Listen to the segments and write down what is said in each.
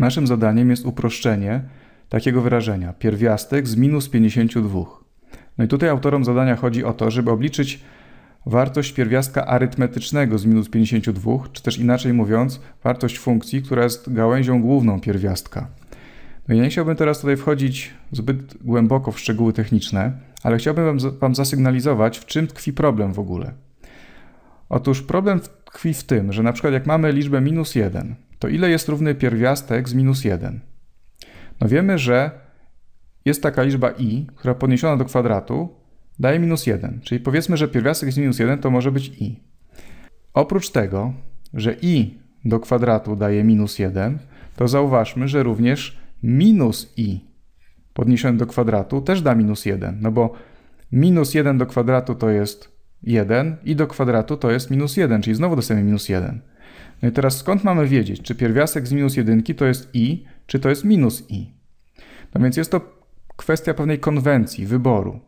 Naszym zadaniem jest uproszczenie takiego wyrażenia pierwiastek z minus 52. No i tutaj autorom zadania chodzi o to, żeby obliczyć wartość pierwiastka arytmetycznego z minus 52, czy też inaczej mówiąc, wartość funkcji, która jest gałęzią główną pierwiastka. No ja nie chciałbym teraz tutaj wchodzić zbyt głęboko w szczegóły techniczne, ale chciałbym wam, wam zasygnalizować, w czym tkwi problem w ogóle. Otóż problem tkwi w tym, że na przykład jak mamy liczbę minus 1, to ile jest równy pierwiastek z minus 1? No wiemy, że jest taka liczba i, która podniesiona do kwadratu daje minus 1. Czyli powiedzmy, że pierwiastek z minus 1, to może być i. Oprócz tego, że i do kwadratu daje minus 1, to zauważmy, że również minus i podniesione do kwadratu też da minus 1, no bo minus 1 do kwadratu to jest 1 i do kwadratu to jest minus 1, czyli znowu dostajemy minus 1. No i teraz skąd mamy wiedzieć, czy pierwiastek z minus jedynki to jest i, czy to jest minus i? No więc jest to kwestia pewnej konwencji, wyboru.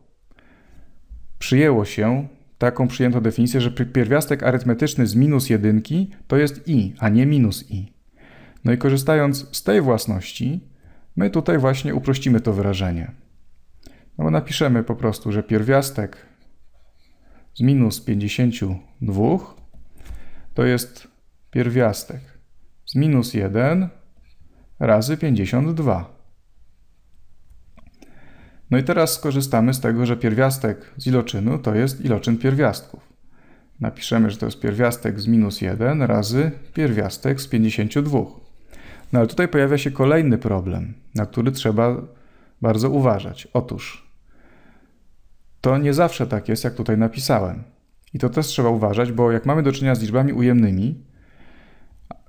Przyjęło się taką przyjęto definicję, że pierwiastek arytmetyczny z minus jedynki to jest i, a nie minus i. No i korzystając z tej własności, my tutaj właśnie uprościmy to wyrażenie. No bo napiszemy po prostu, że pierwiastek z minus 52 to jest pierwiastek z minus 1 razy 52. No i teraz skorzystamy z tego, że pierwiastek z iloczynu to jest iloczyn pierwiastków. Napiszemy, że to jest pierwiastek z minus 1 razy pierwiastek z 52. No ale tutaj pojawia się kolejny problem, na który trzeba bardzo uważać. Otóż to nie zawsze tak jest, jak tutaj napisałem. I to też trzeba uważać, bo jak mamy do czynienia z liczbami ujemnymi,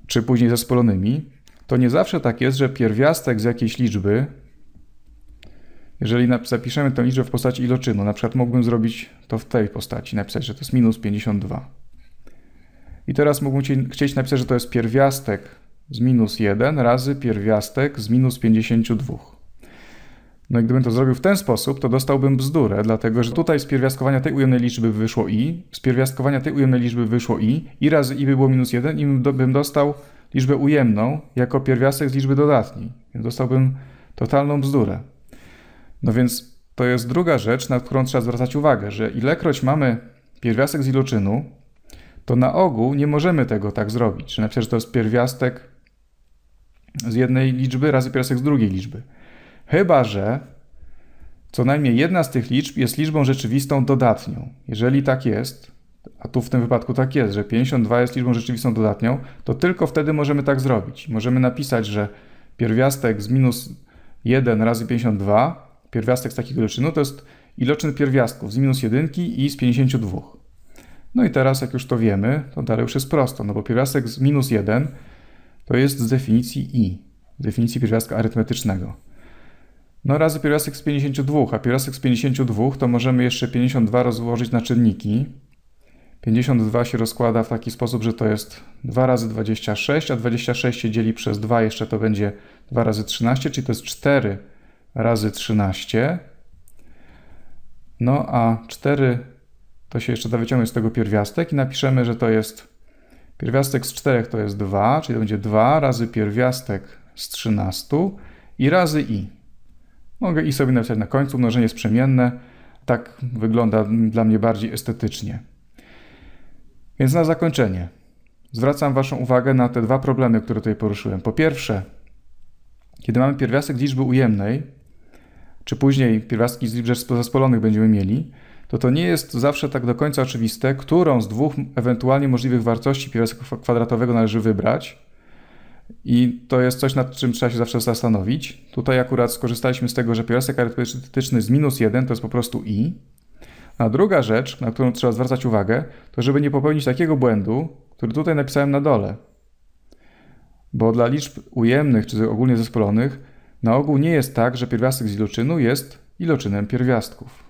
czy później zespolonymi, to nie zawsze tak jest, że pierwiastek z jakiejś liczby, jeżeli zapiszemy tę liczbę w postaci iloczynu, na przykład mógłbym zrobić to w tej postaci, napisać, że to jest minus 52. I teraz mógłbym chcieć napisać, że to jest pierwiastek z minus 1 razy pierwiastek z minus 52. No i gdybym to zrobił w ten sposób, to dostałbym bzdurę, dlatego że tutaj z pierwiastkowania tej ujemnej liczby wyszło i, z pierwiastkowania tej ujemnej liczby wyszło i, i razy i by było minus 1 i bym dostał liczbę ujemną jako pierwiastek z liczby dodatniej. Więc dostałbym totalną bzdurę. No więc to jest druga rzecz, na którą trzeba zwracać uwagę, że ilekroć mamy pierwiastek z iloczynu, to na ogół nie możemy tego tak zrobić. na przykład że to jest pierwiastek z jednej liczby razy pierwiastek z drugiej liczby. Chyba, że co najmniej jedna z tych liczb jest liczbą rzeczywistą dodatnią. Jeżeli tak jest, a tu w tym wypadku tak jest, że 52 jest liczbą rzeczywistą dodatnią, to tylko wtedy możemy tak zrobić. Możemy napisać, że pierwiastek z minus 1 razy 52, pierwiastek z takiego iloczynu, no to jest iloczyn pierwiastków z minus 1 i z 52. No i teraz, jak już to wiemy, to dalej już jest prosto, no bo pierwiastek z minus 1 to jest z definicji i, z definicji pierwiastka arytmetycznego. No razy pierwiastek z 52, a pierwiastek z 52 to możemy jeszcze 52 rozłożyć na czynniki. 52 się rozkłada w taki sposób, że to jest 2 razy 26, a 26 się dzieli przez 2, jeszcze to będzie 2 razy 13, czyli to jest 4 razy 13. No a 4 to się jeszcze da wyciągnąć z tego pierwiastek i napiszemy, że to jest pierwiastek z 4 to jest 2, czyli to będzie 2 razy pierwiastek z 13 i razy i. Mogę i sobie napisać na końcu mnożenie sprzemienne. Tak wygląda dla mnie bardziej estetycznie. Więc na zakończenie zwracam Waszą uwagę na te dwa problemy, które tutaj poruszyłem. Po pierwsze, kiedy mamy pierwiastek liczby ujemnej, czy później pierwiastki z liczb zespolonych będziemy mieli, to to nie jest zawsze tak do końca oczywiste, którą z dwóch ewentualnie możliwych wartości pierwiastka kwadratowego należy wybrać. I to jest coś, nad czym trzeba się zawsze zastanowić. Tutaj akurat skorzystaliśmy z tego, że pierwiastek arytmetyczny z minus 1 to jest po prostu i. A druga rzecz, na którą trzeba zwracać uwagę, to żeby nie popełnić takiego błędu, który tutaj napisałem na dole. Bo dla liczb ujemnych czy ogólnie zespolonych na ogół nie jest tak, że pierwiastek z iloczynu jest iloczynem pierwiastków.